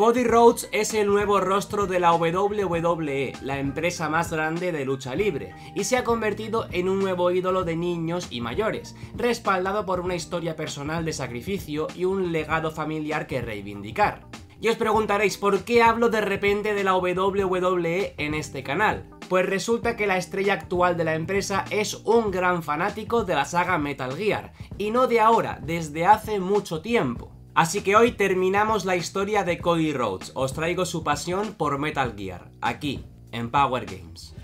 Cody Rhodes es el nuevo rostro de la WWE, la empresa más grande de lucha libre, y se ha convertido en un nuevo ídolo de niños y mayores, respaldado por una historia personal de sacrificio y un legado familiar que reivindicar. Y os preguntaréis por qué hablo de repente de la WWE en este canal. Pues resulta que la estrella actual de la empresa es un gran fanático de la saga Metal Gear, y no de ahora, desde hace mucho tiempo. Así que hoy terminamos la historia de Cody Rhodes. Os traigo su pasión por Metal Gear, aquí, en Power Games.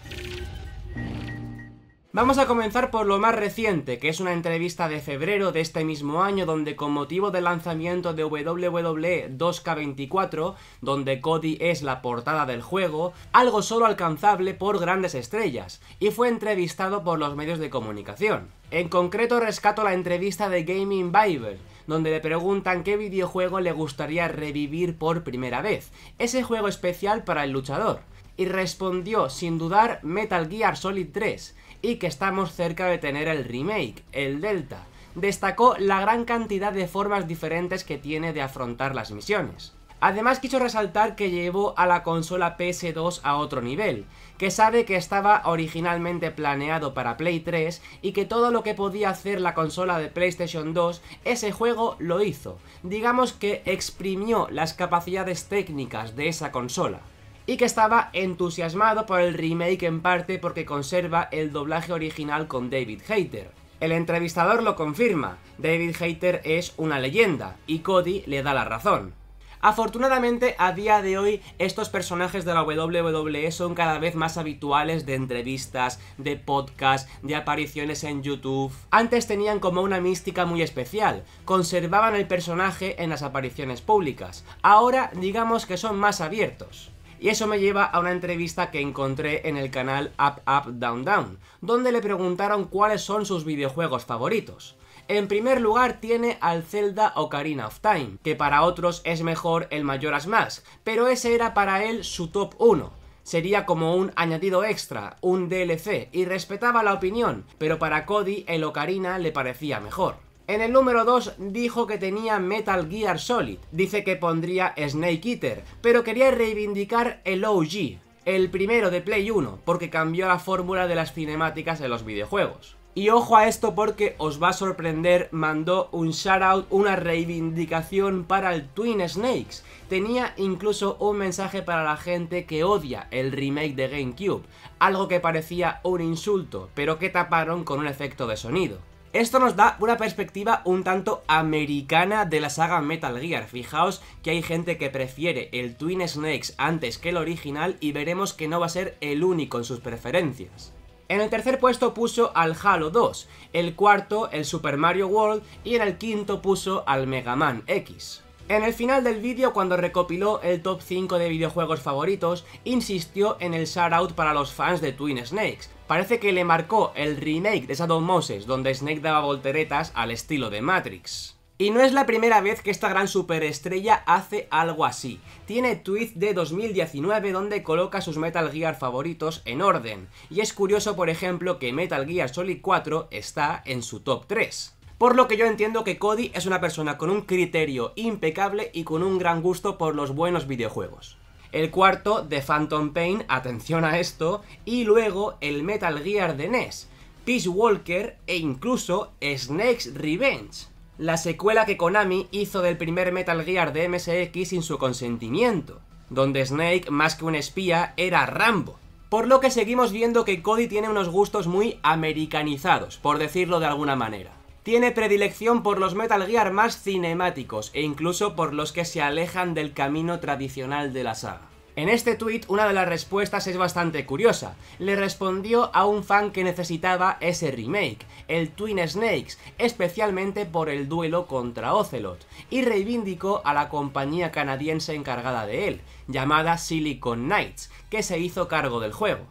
Vamos a comenzar por lo más reciente, que es una entrevista de febrero de este mismo año, donde con motivo del lanzamiento de WWE 2K24, donde Cody es la portada del juego, algo solo alcanzable por grandes estrellas, y fue entrevistado por los medios de comunicación. En concreto rescato la entrevista de Gaming Bible, donde le preguntan qué videojuego le gustaría revivir por primera vez, ese juego especial para el luchador, y respondió sin dudar Metal Gear Solid 3, y que estamos cerca de tener el remake, el Delta. Destacó la gran cantidad de formas diferentes que tiene de afrontar las misiones. Además quiso resaltar que llevó a la consola PS2 a otro nivel, que sabe que estaba originalmente planeado para Play 3 y que todo lo que podía hacer la consola de PlayStation 2, ese juego lo hizo. Digamos que exprimió las capacidades técnicas de esa consola y que estaba entusiasmado por el remake en parte porque conserva el doblaje original con David Hayter. El entrevistador lo confirma, David Hayter es una leyenda, y Cody le da la razón. Afortunadamente, a día de hoy, estos personajes de la WWE son cada vez más habituales de entrevistas, de podcasts, de apariciones en YouTube. Antes tenían como una mística muy especial, conservaban el personaje en las apariciones públicas. Ahora, digamos que son más abiertos. Y eso me lleva a una entrevista que encontré en el canal Up Up Down Down, donde le preguntaron cuáles son sus videojuegos favoritos. En primer lugar tiene al Zelda Ocarina of Time, que para otros es mejor el Majora's Mask, pero ese era para él su top 1 sería como un añadido extra, un DLC, y respetaba la opinión, pero para Cody el Ocarina le parecía mejor. En el número 2 dijo que tenía Metal Gear Solid, dice que pondría Snake Eater, pero quería reivindicar el OG, el primero de Play 1, porque cambió la fórmula de las cinemáticas en los videojuegos. Y ojo a esto porque os va a sorprender, mandó un shoutout, una reivindicación para el Twin Snakes. Tenía incluso un mensaje para la gente que odia el remake de GameCube, algo que parecía un insulto, pero que taparon con un efecto de sonido. Esto nos da una perspectiva un tanto americana de la saga Metal Gear. Fijaos que hay gente que prefiere el Twin Snakes antes que el original y veremos que no va a ser el único en sus preferencias. En el tercer puesto puso al Halo 2, el cuarto el Super Mario World y en el quinto puso al Mega Man X. En el final del vídeo, cuando recopiló el top 5 de videojuegos favoritos, insistió en el shout-out para los fans de Twin Snakes, parece que le marcó el remake de Shadow Moses, donde Snake daba volteretas al estilo de Matrix. Y no es la primera vez que esta gran superestrella hace algo así. Tiene tweets de 2019 donde coloca sus Metal Gear favoritos en orden. Y es curioso, por ejemplo, que Metal Gear Solid 4 está en su top 3. Por lo que yo entiendo que Cody es una persona con un criterio impecable y con un gran gusto por los buenos videojuegos el cuarto de Phantom Pain, atención a esto, y luego el Metal Gear de NES, Peace Walker e incluso Snake's Revenge, la secuela que Konami hizo del primer Metal Gear de MSX sin su consentimiento, donde Snake más que un espía era Rambo. Por lo que seguimos viendo que Cody tiene unos gustos muy americanizados, por decirlo de alguna manera. Tiene predilección por los Metal Gear más cinemáticos e incluso por los que se alejan del camino tradicional de la saga. En este tweet una de las respuestas es bastante curiosa. Le respondió a un fan que necesitaba ese remake, el Twin Snakes, especialmente por el duelo contra Ocelot, y reivindicó a la compañía canadiense encargada de él, llamada Silicon Knights, que se hizo cargo del juego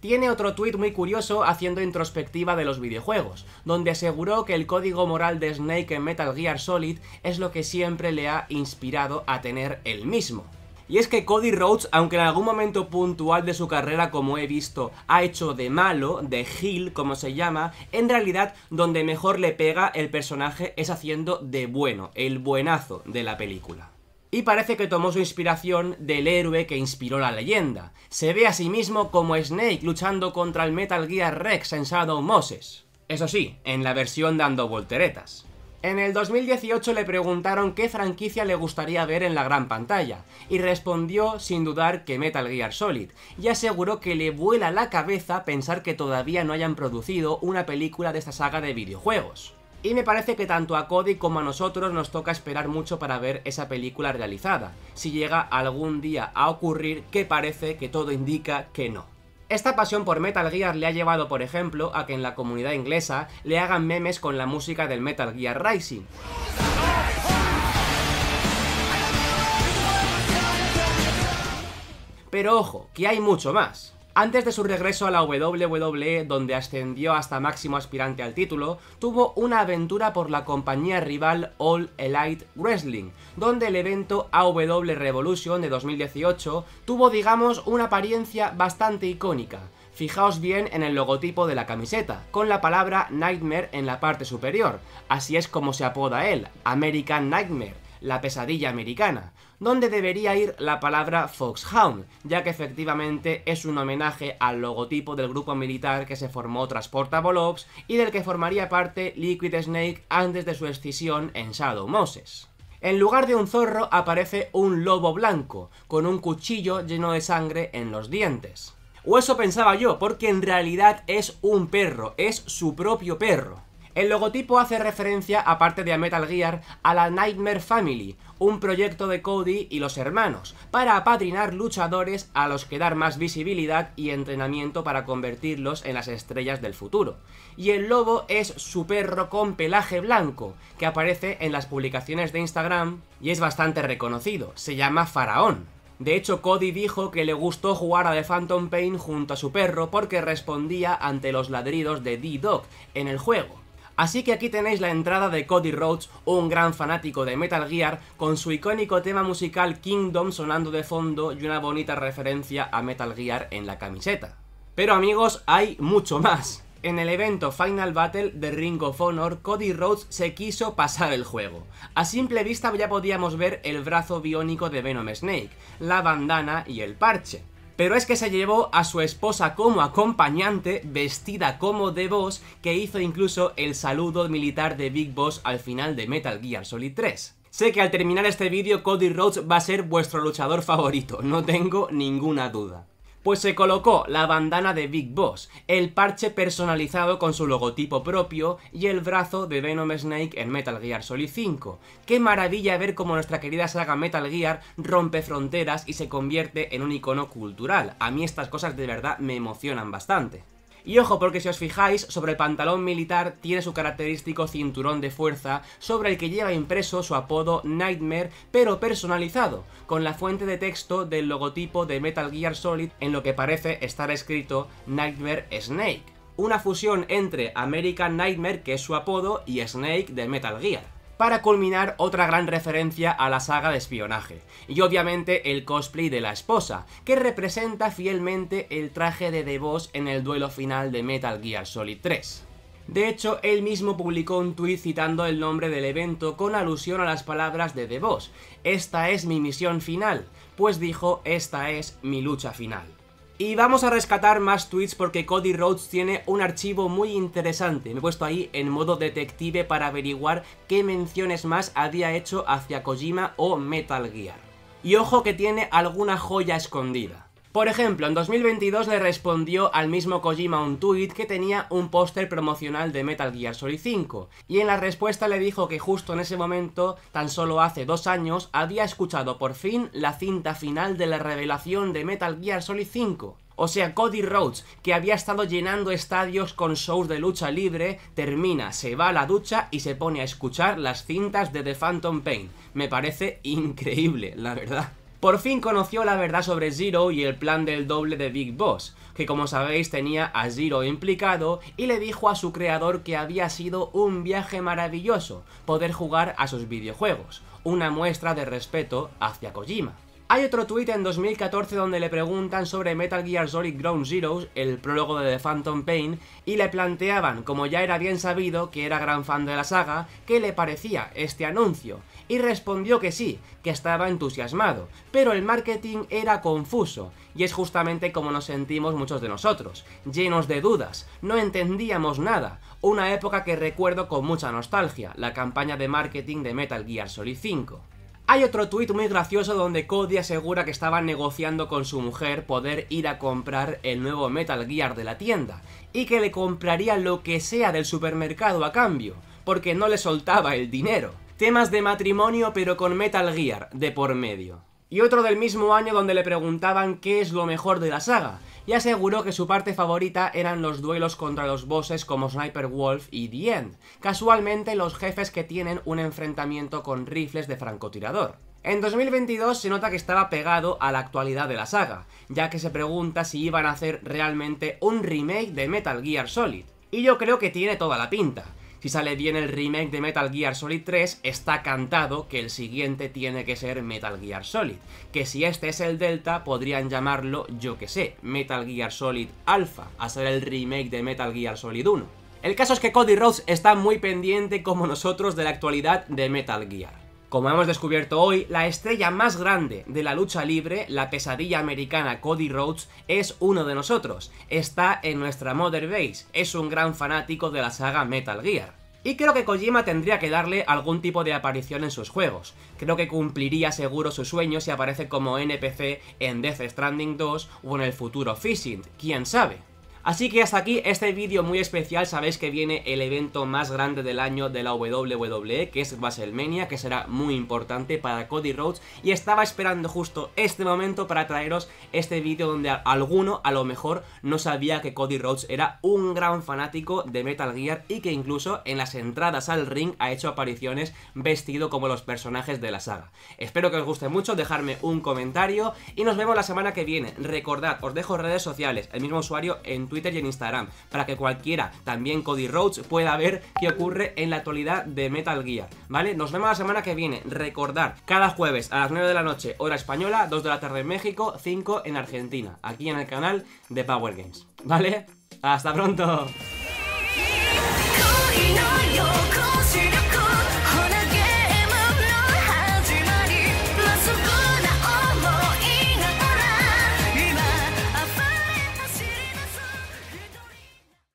tiene otro tuit muy curioso haciendo introspectiva de los videojuegos, donde aseguró que el código moral de Snake en Metal Gear Solid es lo que siempre le ha inspirado a tener el mismo. Y es que Cody Rhodes, aunque en algún momento puntual de su carrera, como he visto, ha hecho de malo, de heel, como se llama, en realidad donde mejor le pega el personaje es haciendo de bueno, el buenazo de la película y parece que tomó su inspiración del héroe que inspiró la leyenda. Se ve a sí mismo como Snake luchando contra el Metal Gear Rex en Shadow Moses. Eso sí, en la versión dando volteretas. En el 2018 le preguntaron qué franquicia le gustaría ver en la gran pantalla, y respondió sin dudar que Metal Gear Solid, y aseguró que le vuela la cabeza pensar que todavía no hayan producido una película de esta saga de videojuegos. Y me parece que tanto a Cody como a nosotros nos toca esperar mucho para ver esa película realizada, si llega algún día a ocurrir que parece que todo indica que no. Esta pasión por Metal Gear le ha llevado, por ejemplo, a que en la comunidad inglesa le hagan memes con la música del Metal Gear Rising. Pero ojo, que hay mucho más. Antes de su regreso a la WWE, donde ascendió hasta máximo aspirante al título, tuvo una aventura por la compañía rival All Elite Wrestling, donde el evento AW Revolution de 2018 tuvo, digamos, una apariencia bastante icónica. Fijaos bien en el logotipo de la camiseta, con la palabra Nightmare en la parte superior. Así es como se apoda él, American Nightmare, la pesadilla americana donde debería ir la palabra Foxhound, ya que efectivamente es un homenaje al logotipo del grupo militar que se formó tras Ops y del que formaría parte Liquid Snake antes de su escisión en Shadow Moses. En lugar de un zorro aparece un lobo blanco, con un cuchillo lleno de sangre en los dientes. O eso pensaba yo, porque en realidad es un perro, es su propio perro. El logotipo hace referencia, aparte de a Metal Gear, a la Nightmare Family, un proyecto de Cody y los hermanos, para apadrinar luchadores a los que dar más visibilidad y entrenamiento para convertirlos en las estrellas del futuro. Y el lobo es su perro con pelaje blanco, que aparece en las publicaciones de Instagram y es bastante reconocido, se llama Faraón. De hecho, Cody dijo que le gustó jugar a The Phantom Pain junto a su perro porque respondía ante los ladridos de D-Dog en el juego. Así que aquí tenéis la entrada de Cody Rhodes, un gran fanático de Metal Gear, con su icónico tema musical Kingdom sonando de fondo y una bonita referencia a Metal Gear en la camiseta. Pero amigos, hay mucho más. En el evento Final Battle de Ring of Honor, Cody Rhodes se quiso pasar el juego. A simple vista ya podíamos ver el brazo biónico de Venom Snake, la bandana y el parche. Pero es que se llevó a su esposa como acompañante, vestida como de Boss, que hizo incluso el saludo militar de Big Boss al final de Metal Gear Solid 3. Sé que al terminar este vídeo Cody Rhodes va a ser vuestro luchador favorito, no tengo ninguna duda. Pues se colocó la bandana de Big Boss, el parche personalizado con su logotipo propio y el brazo de Venom Snake en Metal Gear Solid 5. Qué maravilla ver cómo nuestra querida saga Metal Gear rompe fronteras y se convierte en un icono cultural. A mí estas cosas de verdad me emocionan bastante. Y ojo porque si os fijáis, sobre el pantalón militar tiene su característico cinturón de fuerza sobre el que lleva impreso su apodo Nightmare pero personalizado, con la fuente de texto del logotipo de Metal Gear Solid en lo que parece estar escrito Nightmare Snake. Una fusión entre American Nightmare, que es su apodo, y Snake de Metal Gear para culminar otra gran referencia a la saga de espionaje, y obviamente el cosplay de la esposa, que representa fielmente el traje de The Boss en el duelo final de Metal Gear Solid 3. De hecho, él mismo publicó un tuit citando el nombre del evento con alusión a las palabras de The Boss. Esta es mi misión final, pues dijo, esta es mi lucha final. Y vamos a rescatar más tweets porque Cody Rhodes tiene un archivo muy interesante. Me he puesto ahí en modo detective para averiguar qué menciones más había hecho hacia Kojima o Metal Gear. Y ojo que tiene alguna joya escondida. Por ejemplo, en 2022 le respondió al mismo Kojima un tuit que tenía un póster promocional de Metal Gear Solid 5, y en la respuesta le dijo que justo en ese momento, tan solo hace dos años, había escuchado por fin la cinta final de la revelación de Metal Gear Solid 5. O sea, Cody Rhodes, que había estado llenando estadios con shows de lucha libre, termina, se va a la ducha y se pone a escuchar las cintas de The Phantom Pain. Me parece increíble, la verdad por fin conoció la verdad sobre Zero y el plan del doble de Big Boss, que como sabéis tenía a Zero implicado y le dijo a su creador que había sido un viaje maravilloso poder jugar a sus videojuegos, una muestra de respeto hacia Kojima. Hay otro tuit en 2014 donde le preguntan sobre Metal Gear Solid Ground Zeroes, el prólogo de The Phantom Pain, y le planteaban, como ya era bien sabido que era gran fan de la saga, qué le parecía este anuncio, y respondió que sí, que estaba entusiasmado, pero el marketing era confuso, y es justamente como nos sentimos muchos de nosotros, llenos de dudas, no entendíamos nada, una época que recuerdo con mucha nostalgia, la campaña de marketing de Metal Gear Solid 5. Hay otro tuit muy gracioso donde Cody asegura que estaba negociando con su mujer poder ir a comprar el nuevo Metal Gear de la tienda y que le compraría lo que sea del supermercado a cambio, porque no le soltaba el dinero. Temas de matrimonio pero con Metal Gear de por medio. Y otro del mismo año donde le preguntaban qué es lo mejor de la saga, y aseguró que su parte favorita eran los duelos contra los bosses como Sniper Wolf y The End, casualmente los jefes que tienen un enfrentamiento con rifles de francotirador. En 2022 se nota que estaba pegado a la actualidad de la saga, ya que se pregunta si iban a hacer realmente un remake de Metal Gear Solid. Y yo creo que tiene toda la pinta, si sale bien el remake de Metal Gear Solid 3, está cantado que el siguiente tiene que ser Metal Gear Solid. Que si este es el Delta, podrían llamarlo, yo que sé, Metal Gear Solid Alpha, a ser el remake de Metal Gear Solid 1. El caso es que Cody Rhodes está muy pendiente como nosotros de la actualidad de Metal Gear. Como hemos descubierto hoy, la estrella más grande de la lucha libre, la pesadilla americana Cody Rhodes, es uno de nosotros. Está en nuestra Mother Base, es un gran fanático de la saga Metal Gear. Y creo que Kojima tendría que darle algún tipo de aparición en sus juegos. Creo que cumpliría seguro su sueño si aparece como NPC en Death Stranding 2 o en el futuro Fishing, quién sabe. Así que hasta aquí este vídeo muy especial, sabéis que viene el evento más grande del año de la WWE, que es WrestleMania, que será muy importante para Cody Rhodes, y estaba esperando justo este momento para traeros este vídeo donde alguno, a lo mejor, no sabía que Cody Rhodes era un gran fanático de Metal Gear y que incluso en las entradas al ring ha hecho apariciones vestido como los personajes de la saga. Espero que os guste mucho, dejarme un comentario y nos vemos la semana que viene. Recordad, os dejo redes sociales, el mismo usuario en Twitter y en Instagram, para que cualquiera, también Cody Rhodes, pueda ver qué ocurre en la actualidad de Metal Gear, ¿vale? Nos vemos la semana que viene, recordar, cada jueves a las 9 de la noche, hora española, 2 de la tarde en México, 5 en Argentina, aquí en el canal de Power Games, ¿vale? ¡Hasta pronto!